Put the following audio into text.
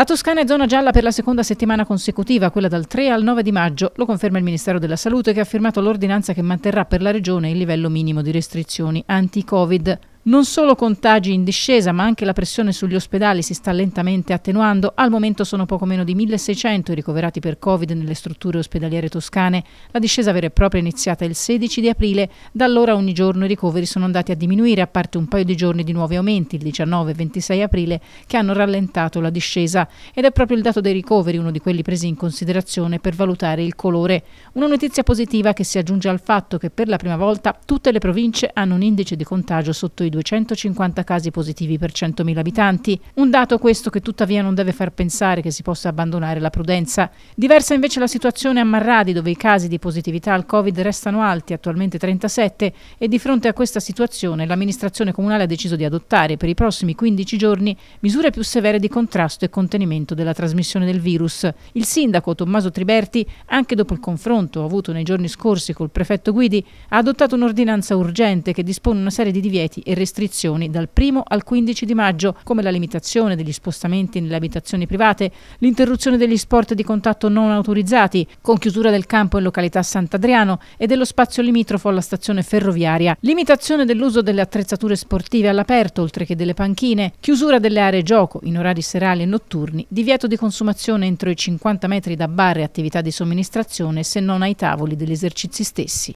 La Toscana è zona gialla per la seconda settimana consecutiva, quella dal 3 al 9 di maggio, lo conferma il Ministero della Salute che ha firmato l'ordinanza che manterrà per la regione il livello minimo di restrizioni anti-Covid. Non solo contagi in discesa, ma anche la pressione sugli ospedali si sta lentamente attenuando. Al momento sono poco meno di 1.600 i ricoverati per Covid nelle strutture ospedaliere toscane. La discesa vera e propria è iniziata il 16 di aprile. Da allora ogni giorno i ricoveri sono andati a diminuire, a parte un paio di giorni di nuovi aumenti, il 19 e 26 aprile, che hanno rallentato la discesa. Ed è proprio il dato dei ricoveri uno di quelli presi in considerazione per valutare il colore. Una notizia positiva che si aggiunge al fatto che per la prima volta tutte le province hanno un indice di contagio sotto il sui 250 casi positivi per 100.000 abitanti, un dato questo che tuttavia non deve far pensare che si possa abbandonare la prudenza. Diversa invece la situazione a Marradi dove i casi di positività al Covid restano alti, attualmente 37, e di fronte a questa situazione l'amministrazione comunale ha deciso di adottare per i prossimi 15 giorni misure più severe di contrasto e contenimento della trasmissione del virus. Il sindaco Tommaso Triberti, anche dopo il confronto avuto nei giorni scorsi col prefetto Guidi, ha adottato un'ordinanza urgente che dispone una serie di divieti e restrizioni dal 1 al 15 di maggio, come la limitazione degli spostamenti nelle abitazioni private, l'interruzione degli sport di contatto non autorizzati, con chiusura del campo in località Sant'Adriano e dello spazio limitrofo alla stazione ferroviaria, limitazione dell'uso delle attrezzature sportive all'aperto oltre che delle panchine, chiusura delle aree gioco in orari serali e notturni, divieto di consumazione entro i 50 metri da bar e attività di somministrazione se non ai tavoli degli esercizi stessi.